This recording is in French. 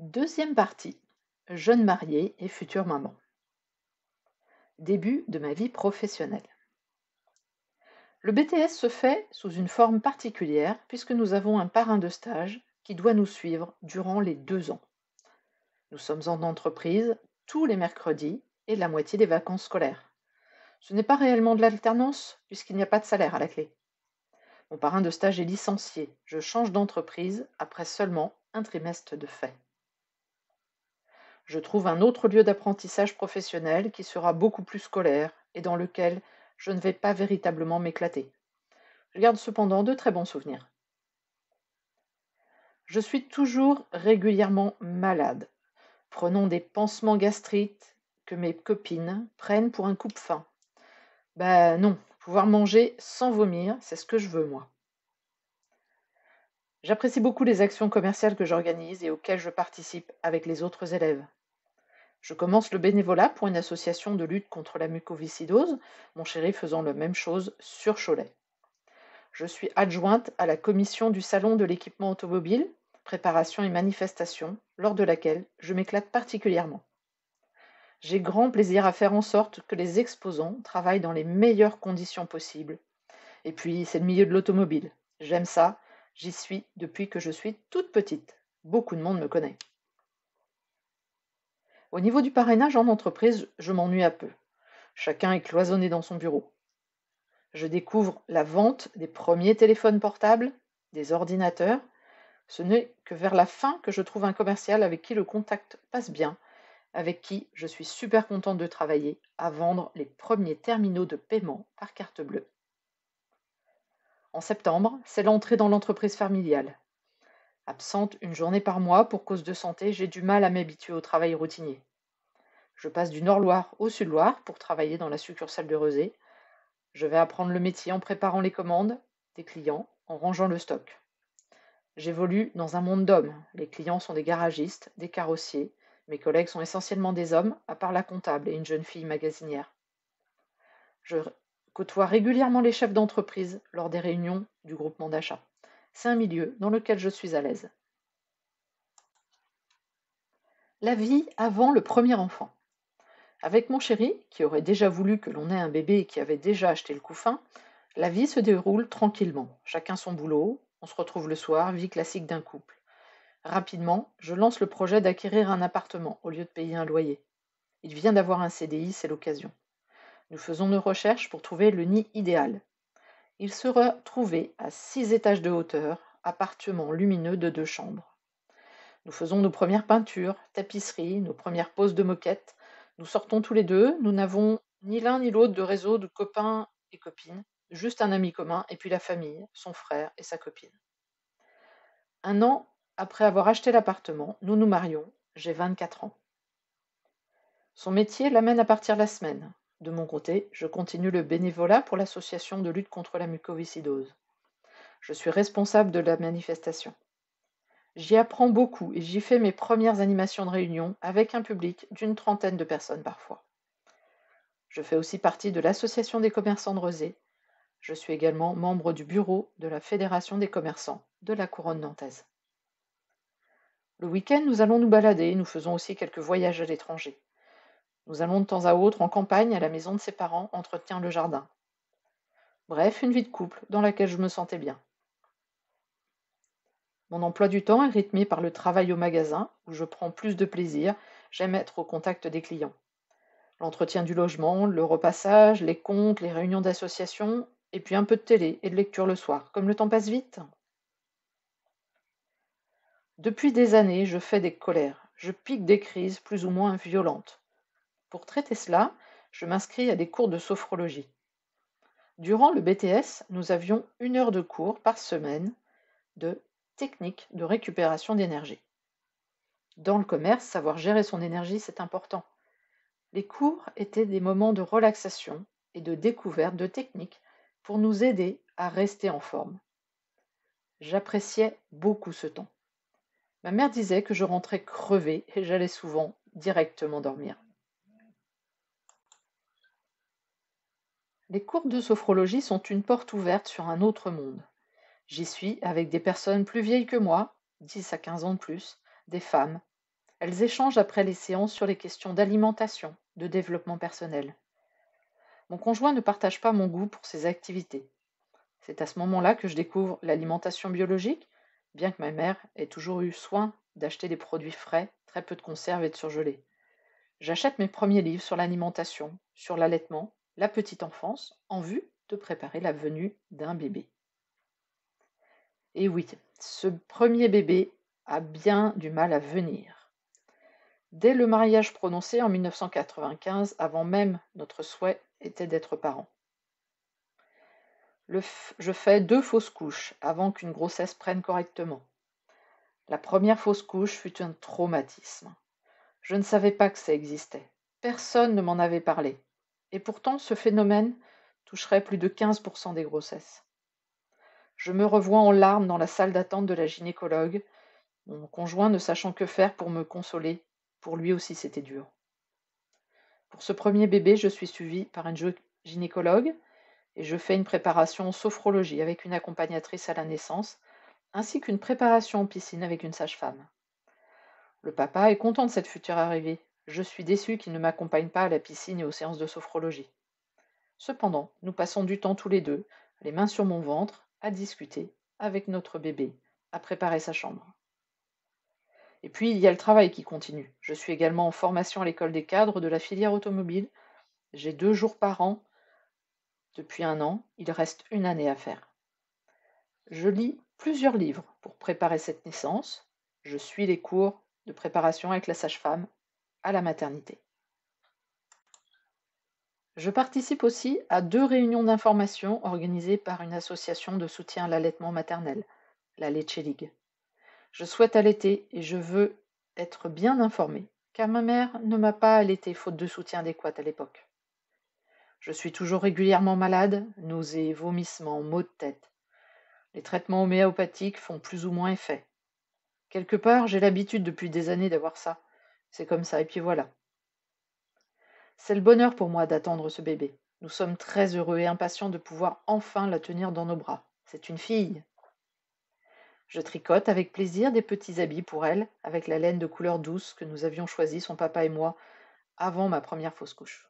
Deuxième partie. Jeune mariée et future maman. Début de ma vie professionnelle. Le BTS se fait sous une forme particulière puisque nous avons un parrain de stage qui doit nous suivre durant les deux ans. Nous sommes en entreprise tous les mercredis et la moitié des vacances scolaires. Ce n'est pas réellement de l'alternance puisqu'il n'y a pas de salaire à la clé. Mon parrain de stage est licencié. Je change d'entreprise après seulement un trimestre de fait je trouve un autre lieu d'apprentissage professionnel qui sera beaucoup plus scolaire et dans lequel je ne vais pas véritablement m'éclater. Je garde cependant de très bons souvenirs. Je suis toujours régulièrement malade. Prenons des pansements gastrites que mes copines prennent pour un coupe-faim. Ben non, pouvoir manger sans vomir, c'est ce que je veux moi. J'apprécie beaucoup les actions commerciales que j'organise et auxquelles je participe avec les autres élèves. Je commence le bénévolat pour une association de lutte contre la mucoviscidose, mon chéri faisant la même chose sur Cholet. Je suis adjointe à la commission du salon de l'équipement automobile, préparation et manifestation, lors de laquelle je m'éclate particulièrement. J'ai grand plaisir à faire en sorte que les exposants travaillent dans les meilleures conditions possibles. Et puis, c'est le milieu de l'automobile. J'aime ça. J'y suis depuis que je suis toute petite. Beaucoup de monde me connaît. Au niveau du parrainage en entreprise, je m'ennuie un peu. Chacun est cloisonné dans son bureau. Je découvre la vente des premiers téléphones portables, des ordinateurs. Ce n'est que vers la fin que je trouve un commercial avec qui le contact passe bien, avec qui je suis super contente de travailler à vendre les premiers terminaux de paiement par carte bleue. En septembre, c'est l'entrée dans l'entreprise familiale. Absente une journée par mois pour cause de santé, j'ai du mal à m'habituer au travail routinier. Je passe du Nord-Loire au Sud-Loire pour travailler dans la succursale de Rezé. Je vais apprendre le métier en préparant les commandes des clients, en rangeant le stock. J'évolue dans un monde d'hommes. Les clients sont des garagistes, des carrossiers. Mes collègues sont essentiellement des hommes, à part la comptable et une jeune fille magasinière. Je côtoie régulièrement les chefs d'entreprise lors des réunions du groupement d'achat. C'est un milieu dans lequel je suis à l'aise. La vie avant le premier enfant. Avec mon chéri, qui aurait déjà voulu que l'on ait un bébé et qui avait déjà acheté le couffin, la vie se déroule tranquillement. Chacun son boulot, on se retrouve le soir, vie classique d'un couple. Rapidement, je lance le projet d'acquérir un appartement au lieu de payer un loyer. Il vient d'avoir un CDI, c'est l'occasion. Nous faisons nos recherches pour trouver le nid idéal, il se retrouvait à six étages de hauteur, appartement lumineux de deux chambres. Nous faisons nos premières peintures, tapisseries, nos premières poses de moquettes. Nous sortons tous les deux. Nous n'avons ni l'un ni l'autre de réseau de copains et copines, juste un ami commun et puis la famille, son frère et sa copine. Un an après avoir acheté l'appartement, nous nous marions. J'ai 24 ans. Son métier l'amène à partir la semaine. De mon côté, je continue le bénévolat pour l'association de lutte contre la mucoviscidose. Je suis responsable de la manifestation. J'y apprends beaucoup et j'y fais mes premières animations de réunion avec un public d'une trentaine de personnes parfois. Je fais aussi partie de l'Association des commerçants de Rosé. Je suis également membre du bureau de la Fédération des commerçants de la couronne nantaise. Le week-end, nous allons nous balader, et nous faisons aussi quelques voyages à l'étranger. Nous allons de temps à autre en campagne à la maison de ses parents entretient le jardin. Bref, une vie de couple dans laquelle je me sentais bien. Mon emploi du temps est rythmé par le travail au magasin, où je prends plus de plaisir, j'aime être au contact des clients. L'entretien du logement, le repassage, les comptes, les réunions d'associations, et puis un peu de télé et de lecture le soir, comme le temps passe vite. Depuis des années, je fais des colères, je pique des crises plus ou moins violentes. Pour traiter cela, je m'inscris à des cours de sophrologie. Durant le BTS, nous avions une heure de cours par semaine de techniques de récupération d'énergie. Dans le commerce, savoir gérer son énergie, c'est important. Les cours étaient des moments de relaxation et de découverte de techniques pour nous aider à rester en forme. J'appréciais beaucoup ce temps. Ma mère disait que je rentrais crevée et j'allais souvent directement dormir. Les cours de sophrologie sont une porte ouverte sur un autre monde. J'y suis avec des personnes plus vieilles que moi, 10 à 15 ans de plus, des femmes. Elles échangent après les séances sur les questions d'alimentation, de développement personnel. Mon conjoint ne partage pas mon goût pour ces activités. C'est à ce moment-là que je découvre l'alimentation biologique, bien que ma mère ait toujours eu soin d'acheter des produits frais, très peu de conserves et de surgelés. J'achète mes premiers livres sur l'alimentation, sur l'allaitement, la petite enfance en vue de préparer la venue d'un bébé. Et oui, ce premier bébé a bien du mal à venir. Dès le mariage prononcé en 1995, avant même notre souhait était d'être parents. je fais deux fausses couches avant qu'une grossesse prenne correctement. La première fausse couche fut un traumatisme. Je ne savais pas que ça existait. Personne ne m'en avait parlé. Et pourtant, ce phénomène toucherait plus de 15% des grossesses. Je me revois en larmes dans la salle d'attente de la gynécologue, mon conjoint ne sachant que faire pour me consoler. Pour lui aussi, c'était dur. Pour ce premier bébé, je suis suivie par une gynécologue et je fais une préparation en sophrologie avec une accompagnatrice à la naissance, ainsi qu'une préparation en piscine avec une sage-femme. Le papa est content de cette future arrivée. Je suis déçu qu'il ne m'accompagne pas à la piscine et aux séances de sophrologie. Cependant, nous passons du temps tous les deux, les mains sur mon ventre, à discuter avec notre bébé, à préparer sa chambre. Et puis, il y a le travail qui continue. Je suis également en formation à l'école des cadres de la filière automobile. J'ai deux jours par an depuis un an. Il reste une année à faire. Je lis plusieurs livres pour préparer cette naissance. Je suis les cours de préparation avec la sage-femme à la maternité. Je participe aussi à deux réunions d'information organisées par une association de soutien à l'allaitement maternel, la Leche League. Je souhaite allaiter et je veux être bien informée, car ma mère ne m'a pas allaitée faute de soutien adéquat à l'époque. Je suis toujours régulièrement malade, nausées, vomissements, maux de tête. Les traitements homéopathiques font plus ou moins effet. Quelque part, j'ai l'habitude depuis des années d'avoir ça. C'est comme ça, et puis voilà. C'est le bonheur pour moi d'attendre ce bébé. Nous sommes très heureux et impatients de pouvoir enfin la tenir dans nos bras. C'est une fille. Je tricote avec plaisir des petits habits pour elle, avec la laine de couleur douce que nous avions choisie, son papa et moi, avant ma première fausse couche.